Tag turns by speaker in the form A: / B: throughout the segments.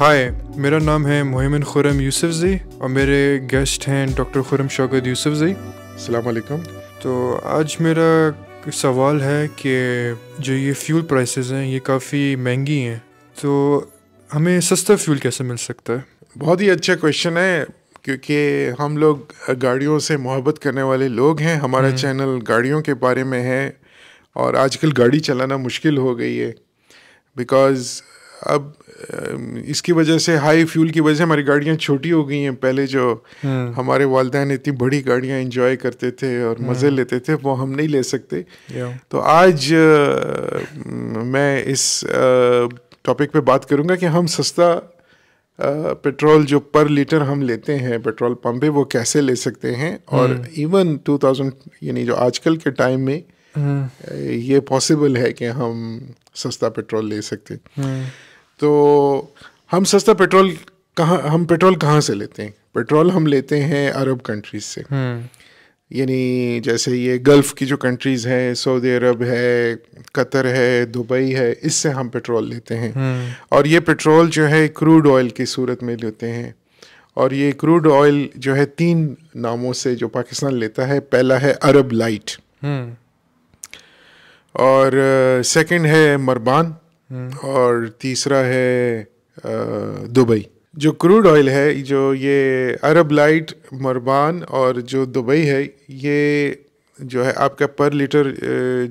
A: हाय मेरा नाम है मोहिमिन खुरम यूसुफ जी और मेरे गेस्ट हैं डॉक्टर खुरम शौकत यूसुफ जी अलैक्म तो आज मेरा सवाल है कि जो ये फ्यूल प्राइसेस हैं ये काफ़ी महंगी हैं तो हमें सस्ता फ्यूल कैसे मिल सकता है बहुत ही अच्छा क्वेश्चन है क्योंकि हम लोग गाड़ियों से मोहब्बत करने वाले लोग हैं हमारा चैनल हम्म। गाड़ियों के बारे में है और आजकल गाड़ी चलाना मुश्किल हो गई है बिकॉज़ अब इसकी वजह से हाई फ्यूल की वजह से हमारी गाड़ियाँ छोटी हो गई हैं पहले जो हाँ। हमारे वालदेन इतनी बड़ी गाड़ियाँ इंजॉय करते थे और हाँ। मज़े लेते थे वो हम नहीं ले सकते तो आज मैं इस टॉपिक पे बात करूँगा कि हम सस्ता पेट्रोल जो पर लीटर हम लेते हैं पेट्रोल पम्पे वो कैसे ले सकते हैं और इवन हाँ। टू यानी जो आजकल के टाइम में ये पॉसिबल है कि हम सस्ता पेट्रोल ले सकते हैं तो हम सस्ता पेट्रोल कहाँ हम पेट्रोल कहाँ से लेते हैं पेट्रोल हम लेते हैं अरब कंट्रीज से हम्म। यानी जैसे ये गल्फ़ की जो कंट्रीज़ हैं सऊदी अरब है कतर है दुबई है इससे हम पेट्रोल लेते हैं हम्म। और ये पेट्रोल जो है क्रूड ऑयल की सूरत में लेते हैं और ये क्रूड ऑयल जो है तीन नामों से जो पाकिस्तान लेता है पहला है अरब लाइट हम्म। और सेकंड है मरबान और तीसरा है दुबई जो क्रूड ऑयल है जो ये अरब लाइट मरबान और जो दुबई है ये जो है आपका पर लीटर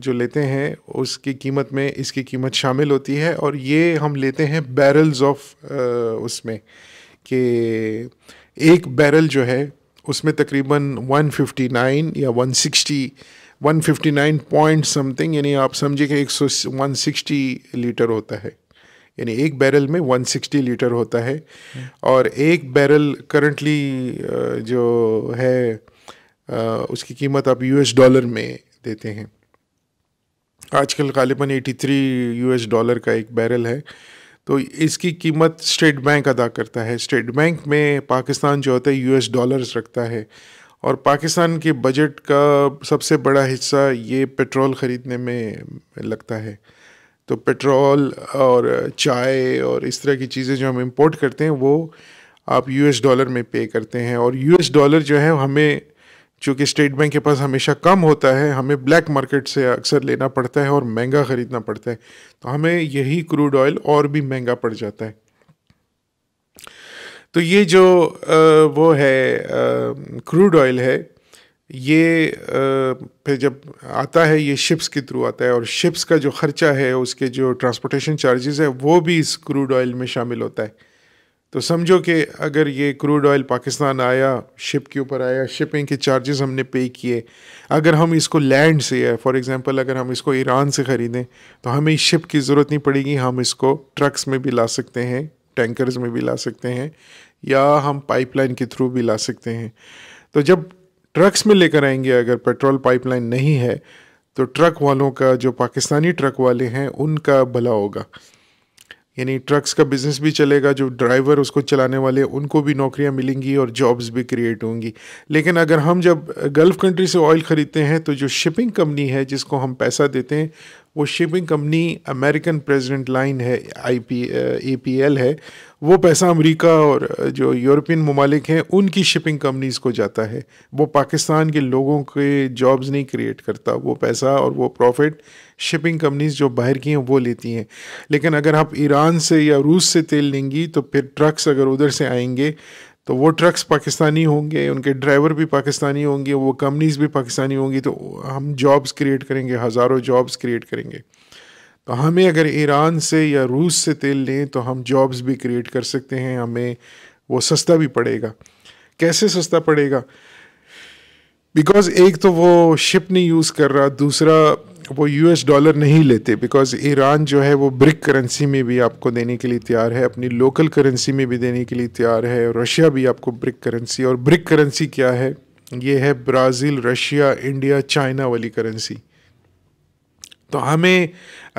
A: जो लेते हैं उसकी कीमत में इसकी कीमत शामिल होती है और ये हम लेते हैं बैरल्स ऑफ उसमें कि एक बैरल जो है उसमें तकरीबन 159 या 160 159 पॉइंट समथिंग यानी आप समझिए कि 100 160 लीटर होता है यानी एक बैरल में 160 लीटर होता है और एक बैरल करंटली जो है उसकी कीमत आप यूएस डॉलर में देते हैं आजकल गालिबा 83 यूएस डॉलर का एक बैरल है तो इसकी कीमत स्टेट बैंक अदा करता है स्टेट बैंक में पाकिस्तान जो होता है यूएस डॉलर्स रखता है और पाकिस्तान के बजट का सबसे बड़ा हिस्सा ये पेट्रोल ख़रीदने में लगता है तो पेट्रोल और चाय और इस तरह की चीज़ें जो हम इंपोर्ट करते हैं वो आप यूएस डॉलर में पे करते हैं और यूएस डॉलर जो है हमें चूँकि स्टेट बैंक के पास हमेशा कम होता है हमें ब्लैक मार्केट से अक्सर लेना पड़ता है और महंगा ख़रीदना पड़ता है तो हमें यही क्रूड ऑयल और भी महंगा पड़ जाता है तो ये जो वो है क्रूड ऑयल है ये फिर जब आता है ये शिप्स के थ्रू आता है और शिप्स का जो ख़र्चा है उसके जो ट्रांसपोर्टेशन चार्जेस है वो भी इस क्रूड ऑयल में शामिल होता है तो समझो कि अगर ये क्रूड ऑयल पाकिस्तान आया शिप के ऊपर आया शिपिंग के चार्जेस हमने पे किए अगर हम इसको लैंड से या फॉर एग्जांपल अगर हम इसको ईरान से ख़रीदें तो हमें शिप की ज़रूरत नहीं पड़ेगी हम इसको ट्रक्स में भी ला सकते हैं टैंकर्स में भी ला सकते हैं या हम पाइपलाइन के थ्रू भी ला सकते हैं तो जब ट्रक्स में लेकर आएंगे अगर पेट्रोल पाइपलाइन नहीं है तो ट्रक वालों का जो पाकिस्तानी ट्रक वाले हैं उनका भला होगा यानी ट्रक्स का बिज़नेस भी चलेगा जो ड्राइवर उसको चलाने वाले उनको भी नौकरियां मिलेंगी और जॉब्स भी क्रिएट होंगी लेकिन अगर हम जब गल्फ़ कंट्री से ऑयल ख़रीदते हैं तो जो शिपिंग कंपनी है जिसको हम पैसा देते हैं वो shipping company American President Line है I P A P L है वो पैसा अमेरिका और uh, जो यूरोपियन ममालिक हैं उनकी शिपिंग कंपनीज़ को जाता है वो पाकिस्तान के लोगों के जॉब्स नहीं क्रिएट करता वो पैसा और वो प्रॉफिट शिपिंग कंपनीज जो बाहर की हैं वो लेती हैं लेकिन अगर आप ईरान से या रूस से तेल लेंगी तो फिर ट्रक्स अगर उधर से आएंगे तो वो ट्रक्स पाकिस्तानी होंगे उनके ड्राइवर भी पाकिस्तानी होंगे वो कंपनीज भी पाकिस्तानी होंगी तो हम जॉब्स क्रिएट करेंगे हज़ारों जॉब्स क्रिएट करेंगे तो हमें अगर ईरान से या रूस से तेल लें तो हम जॉब्स भी क्रिएट कर सकते हैं हमें वो सस्ता भी पड़ेगा कैसे सस्ता पड़ेगा बिकॉज एक तो वो शिप नहीं यूज़ कर रहा दूसरा वो यूएस डॉलर नहीं लेते बिकॉज ईरान जो है वो ब्रिक करेंसी में भी आपको देने के लिए तैयार है अपनी लोकल करेंसी में भी देने के लिए तैयार है रशिया भी आपको ब्रिक करेंसी और ब्रिक करेंसी क्या है ये है ब्राज़ील रशिया इंडिया चाइना वाली करेंसी तो हमें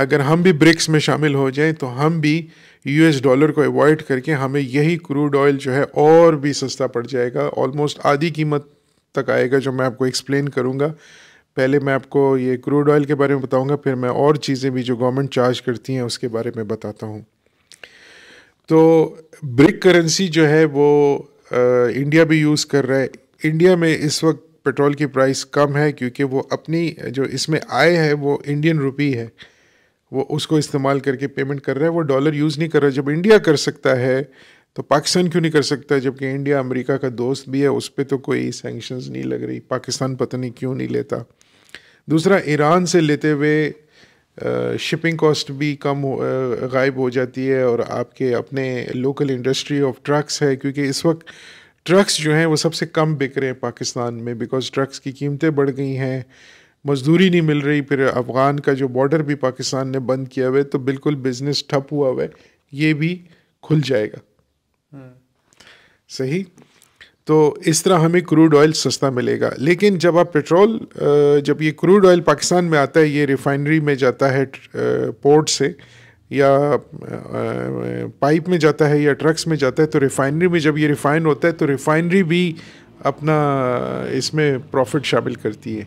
A: अगर हम भी ब्रिक्स में शामिल हो जाएं तो हम भी यूएस डॉलर को अवॉइड करके हमें यही क्रूड ऑयल जो है और भी सस्ता पड़ जाएगा ऑलमोस्ट आधी कीमत तक आएगा जो मैं आपको एक्सप्लेन करूँगा पहले मैं आपको ये क्रूड ऑयल के बारे में बताऊंगा फिर मैं और चीज़ें भी जो गवर्नमेंट चार्ज करती हैं उसके बारे में बताता हूँ तो ब्रिक करेंसी जो है वो आ, इंडिया भी यूज़ कर रहा है इंडिया में इस वक्त पेट्रोल की प्राइस कम है क्योंकि वो अपनी जो इसमें आए है वो इंडियन रुपी है वो उसको इस्तेमाल करके पेमेंट कर रहा है वो डॉलर यूज़ नहीं कर रहा जब इंडिया कर सकता है तो पाकिस्तान क्यों नहीं कर सकता जबकि इंडिया अमेरिका का दोस्त भी है उस पर तो कोई सेंक्शंस नहीं लग रही पाकिस्तान पता नहीं क्यों नहीं लेता दूसरा ईरान से लेते हुए शिपिंग कॉस्ट भी कम हो गायब हो जाती है और आपके अपने लोकल इंडस्ट्री ऑफ ट्रक्स है क्योंकि इस वक्त ट्रक्स जो हैं वो सबसे कम बिक रहे हैं पाकिस्तान में बिकॉज ट्रक्स की कीमतें बढ़ गई हैं मजदूरी नहीं मिल रही फिर अफ़गान का जो बॉर्डर भी पाकिस्तान ने बंद किया हुआ है तो बिल्कुल बिजनेस ठप हुआ हुआ है ये भी खुल जाएगा हम्म। सही तो इस तरह हमें क्रूड ऑयल सस्ता मिलेगा लेकिन जब आप पेट्रोल जब ये क्रूड ऑयल पाकिस्तान में आता है ये रिफाइनरी में जाता है पोर्ट से या पाइप में जाता है या ट्रक्स में जाता है तो रिफाइनरी में जब ये रिफ़ाइन होता है तो रिफ़ाइनरी भी अपना इसमें प्रॉफिट शामिल करती है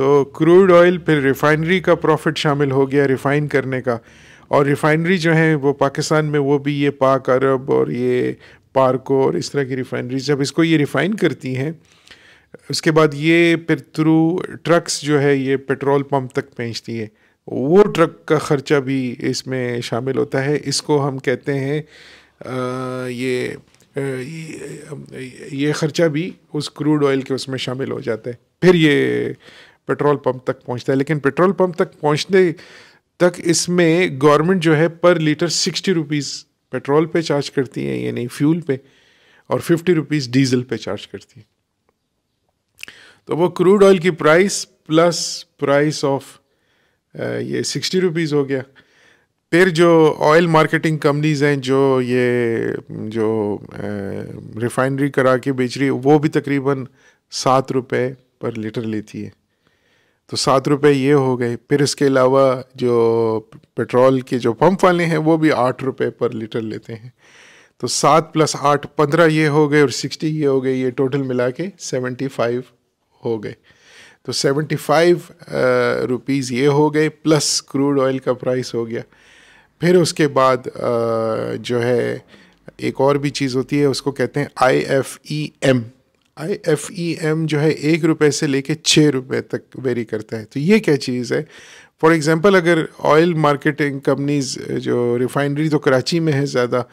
A: तो क्रूड ऑयल फिर रिफ़ाइनरी का प्रॉफिट शामिल हो गया रिफ़ाइन करने का और रिफ़ाइनरी जो है वो पाकिस्तान में वो भी ये पाक अरब और ये पार्को और इस तरह की रिफाइनरी जब इसको ये रिफ़ाइन करती हैं उसके बाद ये फिर थ्रू ट्रक्स जो है ये पेट्रोल पंप तक पहुँचती है वो ट्रक का ख़र्चा भी इसमें शामिल होता है इसको हम कहते हैं ये ये ख़र्चा भी उस क्रूड ऑयल के उसमें शामिल हो जाता है फिर ये पेट्रोल पंप तक पहुंचता है लेकिन पेट्रोल पंप तक पहुंचने तक इसमें गवर्नमेंट जो है पर लीटर सिक्सटी रुपीज़ पेट्रोल पे चार्ज करती हैं यानी फ्यूल पे और फिफ्टी रुपीज़ डीजल पे चार्ज करती है तो वो क्रूड ऑयल की प्राइस प्लस प्राइस ऑफ ये सिक्सटी रुपीज़ हो गया फिर जो ऑयल मार्केटिंग कंपनीज हैं जो ये जो रिफाइनरी करा के बेच रही है वो भी तकरीबन सात रुपये पर लीटर लेती है तो सात रुपये ये हो गए फिर इसके अलावा जो पेट्रोल के जो पंप वाले हैं वो भी आठ रुपये पर लीटर लेते हैं तो सात प्लस आठ पंद्रह ये हो गए और सिक्सटी ये हो गए ये टोटल मिला के सेवेंटी फाइव हो गए तो सेवेंटी फाइव रुपीज़ ये हो गए प्लस क्रूड ऑयल का प्राइस हो गया फिर उसके बाद आ, जो है एक और भी चीज़ होती है उसको कहते हैं I F E M I F E M जो है एक रुपए से लेके छः रुपये तक वेरी करता है तो ये क्या चीज़ है फॉर एग्ज़ाम्पल अगर ऑयल मार्केटिंग कंपनीज़ जो रिफाइनरी तो कराची में है ज़्यादा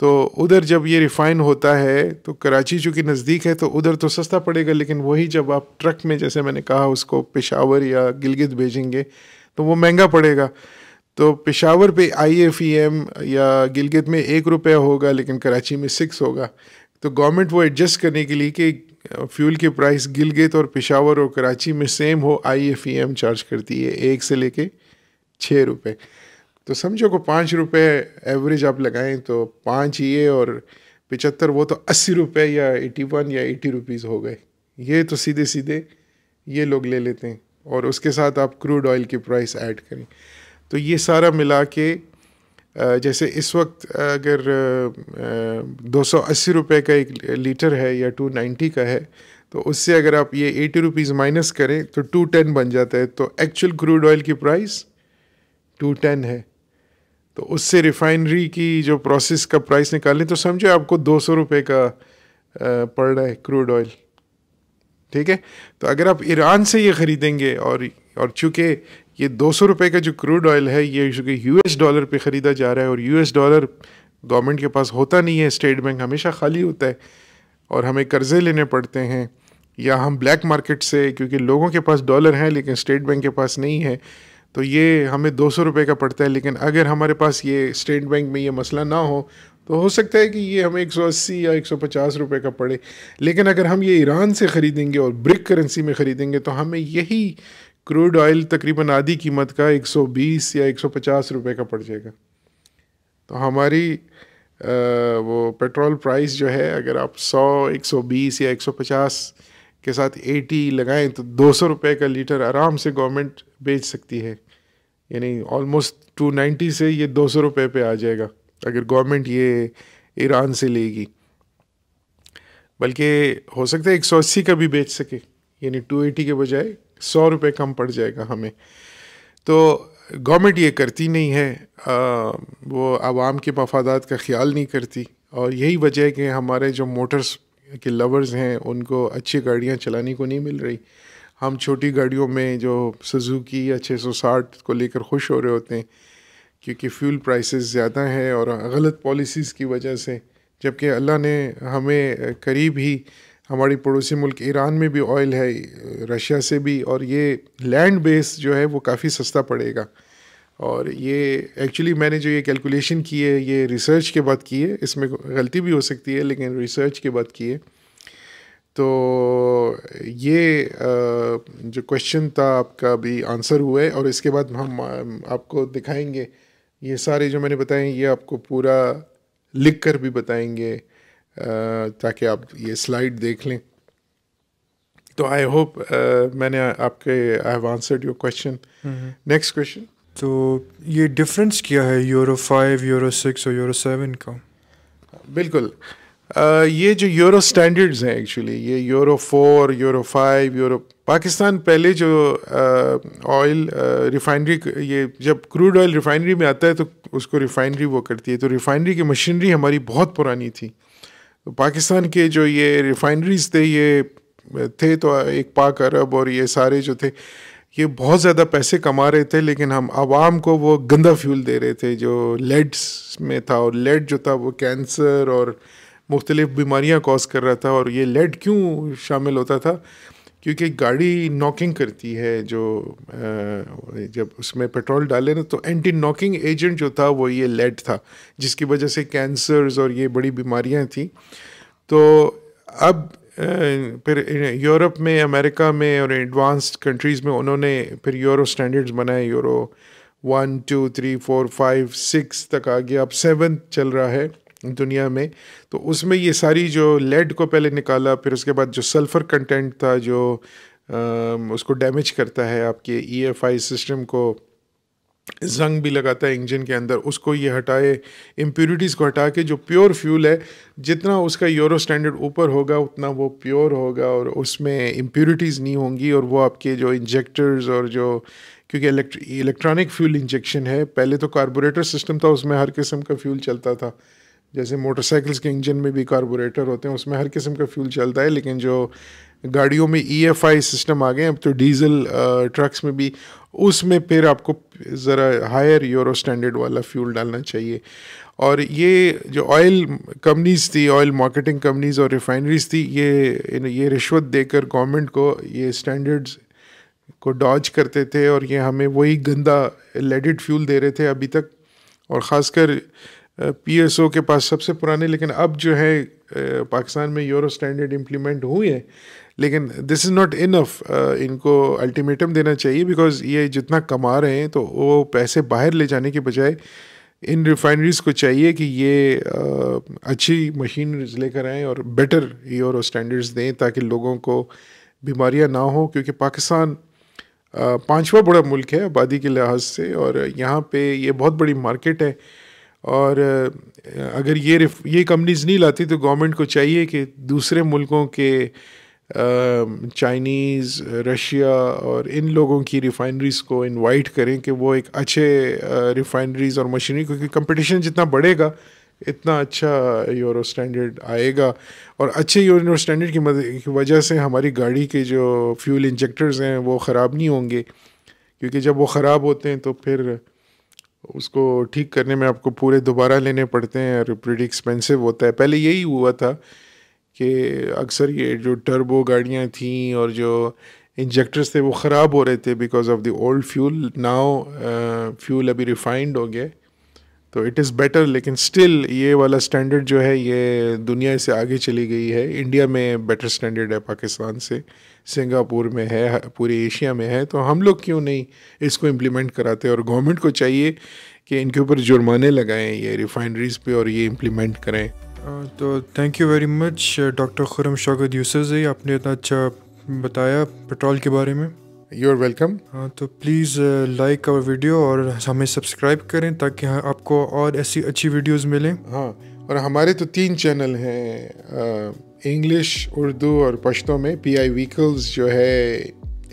A: तो उधर जब ये रिफ़ाइन होता है तो कराची चूँकि नज़दीक है तो उधर तो सस्ता पड़ेगा लेकिन वही जब आप ट्रक में जैसे मैंने कहा उसको पेशावर या गिलगित भेजेंगे तो वो महंगा पड़ेगा तो पेशावर पे आई एफ ई एम या गिलगित में एक रुपया होगा लेकिन कराची में सिक्स होगा तो गवर्नमेंट वो एडजस्ट करने के लिए कि फ्यूल uh, के प्राइस गिलगित तो और पिशावर और कराची में सेम हो I F E M charge करती है एक से लेके छः रुपये तो समझो को पाँच रुपये एवरेज आप लगाएं तो पाँच ये और पचहत्तर वो तो अस्सी रुपये या एटी वन या एटी रुपीज़ हो गए ये तो सीधे सीधे ये लोग ले लेते हैं और उसके साथ आप क्रूड ऑयल की प्राइस ऐड करें तो ये सारा मिला के जैसे इस वक्त अगर दो सौ अस्सी रुपये का एक लीटर है या टू नाइन्टी का है तो उससे अगर आप ये एटी रुपीज़ माइनस करें तो टू टेन बन जाता है तो एक्चुअल क्रूड ऑयल की प्राइस टू टेन है तो उससे रिफाइनरी की जो प्रोसेस का प्राइस निकालें तो समझो आपको दो सौ रुपये का पड़ रहा है क्रूड ऑयल ठीक है तो अगर आप ईरान से ये ख़रीदेंगे और और चूँकि ये दो सौ रुपये का जो क्रूड ऑयल है ये एस डॉलर पर ख़रीदा जा रहा है और एस डॉलर गवर्नमेंट के पास होता नहीं है स्टेट बैंक हमेशा खाली होता है और हमें कर्ज़े लेने पड़ते हैं या हम ब्लैक मार्केट से क्योंकि लोगों के पास डॉलर हैं लेकिन स्टेट बैंक के पास नहीं है तो ये हमें दो सौ रुपये का पड़ता है लेकिन अगर हमारे पास ये स्टेट बैंक में ये मसला ना हो तो हो सकता है कि ये हमें 180 या 150 रुपए का पड़े लेकिन अगर हम ये ईरान से ख़रीदेंगे और ब्रिक करेंसी में ख़रीदेंगे तो हमें यही क्रूड ऑयल तकरीबन आधी कीमत का 120 या 150 रुपए का पड़ जाएगा तो हमारी वो पेट्रोल प्राइस जो है अगर आप 100 120 या 150 के साथ 80 लगाएं तो 200 रुपए का लीटर आराम से गवर्नमेंट बेच सकती है यानी ऑलमोस्ट 290 से ये 200 रुपए पे आ जाएगा अगर गवर्नमेंट ये ईरान से लेगी बल्कि हो सकता है 180 का भी बेच सके यानी 280 के बजाय सौ रुपये कम पड़ जाएगा हमें तो गवर्नमेंट ये करती नहीं है आ, वो आवाम के मफादात का ख्याल नहीं करती और यही वजह है कि हमारे जो मोटर्स के लवर्स हैं उनको अच्छी गाड़ियाँ चलाने को नहीं मिल रही हम छोटी गाड़ियों में जो सुजुकी या 660 को लेकर खुश हो रहे होते हैं क्योंकि फ्यूल प्राइसेस ज़्यादा हैं और गलत पॉलिसीज़ की वजह से जबकि अल्लाह ने हमें करीब ही हमारी पड़ोसी मुल्क ईरान में भी ऑयल है रशिया से भी और ये लैंड बेस जो है वो काफ़ी सस्ता पड़ेगा और ये एक्चुअली मैंने जो ये कैलकुलेशन की है ये रिसर्च के बाद की है इसमें गलती भी हो सकती है लेकिन रिसर्च के बाद की है तो ये जो क्वेश्चन था आपका भी आंसर हुआ है और इसके बाद हम आपको दिखाएंगे ये सारे जो मैंने बताए ये आपको पूरा लिख कर भी बताएंगे ताकि आप ये स्लाइड देख लें तो आई होप मैंने आपके I have answered your question next question तो ये डिफरेंस क्या है यूरो फाइव यूरो सिक्स और यूरो सेवन का बिल्कुल uh, ये जो यूरो स्टैंडर्ड्स हैं एक्चुअली ये euro four euro five euro Pakistan पहले जो ऑयल रिफाइनरी ये जब क्रूड ऑयल रिफाइनरी में आता है तो उसको रिफाइनरी वो करती है तो रिफाइनरी की मशीनरी हमारी बहुत पुरानी थी तो पाकिस्तान के जो ये रिफाइनरीज थे ये थे तो एक पाक अरब और ये सारे जो थे ये बहुत ज़्यादा पैसे कमा रहे थे लेकिन हम आवाम को वो गंदा फ्यूल दे रहे थे जो लेड्स में था और लेड जो था वो कैंसर और मुख्तलिफ़ बीमारियाँ कॉज कर रहा था और ये लेड क्यों शामिल होता था क्योंकि गाड़ी नॉकिंग करती है जो जब उसमें पेट्रोल डाले ना तो एंटी नॉकिंग एजेंट जो था वो ये लेड था जिसकी वजह से कैंसर्स और ये बड़ी बीमारियां थी तो अब फिर यूरोप में अमेरिका में और एडवांस्ड कंट्रीज़ में उन्होंने फिर यूरो स्टैंडर्ड्स बनाए euro one two three four five six तक आ गया अब सेवन चल रहा है दुनिया में तो उसमें ये सारी जो लेड को पहले निकाला फिर उसके बाद जो सल्फ़र कंटेंट था जो आ, उसको डैमेज करता है आपके ई e सिस्टम को जंग भी लगाता है इंजन के अंदर उसको ये हटाए इम्प्योरिटीज़ को हटा के जो प्योर फ्यूल है जितना उसका यूरो स्टैंडर्ड ऊपर होगा उतना वो प्योर होगा और उसमें इम्प्योरिटीज़ नहीं होंगी और वो आपके जो इंजेक्टर्स और जो क्योंकि इलेक्ट्रॉनिक फ्यूल इंजेक्शन है पहले तो कार्बोरेटर सिस्टम था उसमें हर किस्म का फ्यूल चलता था जैसे मोटरसाइकिल्स के इंजन में भी कार्बोरेटर होते हैं उसमें हर किस्म का फ्यूल चलता है लेकिन जो गाड़ियों में ई एफ आई सिस्टम आ गए अब तो डीजल ट्रक्स में भी उसमें फिर आपको ज़रा हायर यूरो स्टैंडर्ड वाला फ्यूल डालना चाहिए और ये जो ऑयल कंपनीज थी ऑयल मार्केटिंग कंपनीज और रिफाइनरीज थी ये ये रिश्वत देकर गवर्नमेंट को ये स्टैंडर्ड्स को डॉज करते थे और ये हमें वही गंदा लेडिड फ्यूल दे रहे थे अभी तक और ख़ासकर पीएसओ के पास सबसे पुराने लेकिन अब जो है पाकिस्तान में यूरो स्टैंडर्ड इम्प्लीमेंट हुई है लेकिन दिस इज़ नॉट इनफ इनको अल्टीमेटम देना चाहिए बिकॉज ये जितना कमा रहे हैं तो वो पैसे बाहर ले जाने के बजाय इन रिफाइनरीज़ को चाहिए कि ये आ, अच्छी मशीनरीज लेकर आएँ और बेटर यूरो स्टैंडर्ड्स दें ताकि लोगों को बीमारियां ना हो क्योंकि पाकिस्तान पांचवा बड़ा मुल्क है आबादी के लिहाज से और यहाँ पे ये बहुत बड़ी मार्केट है और अगर ये ये कंपनीज नहीं लाती तो गवर्नमेंट को चाहिए कि दूसरे मुल्कों के चाइनीज़ रशिया और इन लोगों की रिफाइनरीज़ को इनवाइट करें कि वो एक अच्छे रिफाइनरीज़ और मशीनरी क्योंकि कंपटीशन जितना बढ़ेगा इतना अच्छा यूरो स्टैंडर्ड आएगा और अच्छे यूरो स्टैंडर्ड की, की वजह से हमारी गाड़ी के जो फ्यूल इंजेक्टर्स हैं वो ख़राब नहीं होंगे क्योंकि जब वो ख़राब होते हैं तो फिर उसको ठीक करने में आपको पूरे दोबारा लेने पड़ते हैं और प्रिटी एक्सपेंसिव होता है पहले यही हुआ था कि अक्सर ये जो टर्बो गाड़ियाँ थीं और जो इंजेक्टर्स थे वो ख़राब हो रहे थे because of the old fuel now fuel अभी रिफाइंड हो गया तो इट इज़ बेटर लेकिन स्टिल ये वाला स्टैंडर्ड जो है ये दुनिया से आगे चली गई है इंडिया में बेटर स्टैंडर्ड है पाकिस्तान से सिंगापुर में है पूरे एशिया में है तो हम लोग क्यों नहीं इसको इम्प्लीमेंट कराते और गवर्नमेंट को चाहिए कि इनके ऊपर जुर्माने लगाएं ये रिफाइनरीज़ पे और ये इम्प्लीमेंट करें तो thank you very much doctor Khurram Shaukat Yusuf ji आपने इतना अच्छा बताया पेट्रोल के बारे में यू आर वेलकम हाँ तो प्लीज़ लाइक आवर वीडियो और हमें सब्सक्राइब करें ताकि आपको और ऐसी अच्छी वीडियोज़ मिलें हाँ और हमारे तो तीन चैनल हैं इंग्लिश उर्दू और पश्तों में पी आई व्हीकल्स जो है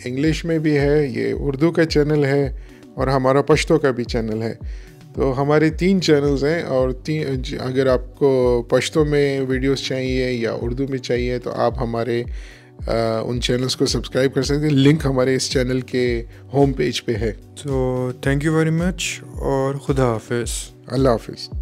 A: इंग्लिश में भी है ये उर्दू का चैनल है और हमारा पश्तों का भी चैनल है तो हमारे तीन चैनल्स हैं और तीन अगर आपको पश्तों में वीडियोस चाहिए या उर्दू में चाहिए तो आप हमारे आ, उन चैनल्स को सब्सक्राइब कर सकते हैं लिंक हमारे इस चैनल के होम पेज पे है तो थैंक यू वेरी मच और खुदा हाफिज़ अल्लाह हाफिज़